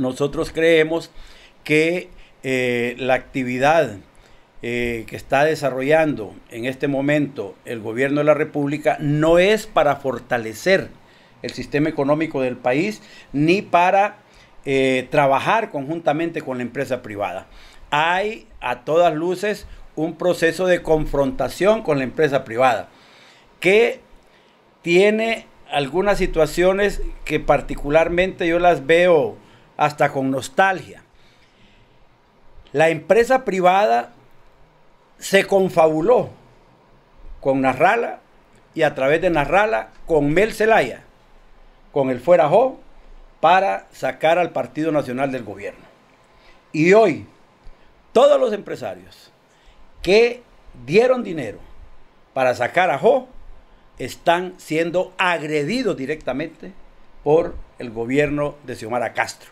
nosotros creemos que eh, la actividad eh, que está desarrollando en este momento el gobierno de la República no es para fortalecer el sistema económico del país ni para eh, trabajar conjuntamente con la empresa privada. Hay a todas luces un proceso de confrontación con la empresa privada que tiene algunas situaciones que particularmente yo las veo hasta con nostalgia. La empresa privada se confabuló con Narrala y a través de Narrala con Mel Zelaya, con el Fuera Jo, para sacar al Partido Nacional del gobierno. Y hoy, todos los empresarios que dieron dinero para sacar a Jo están siendo agredidos directamente por el gobierno de Xiomara Castro.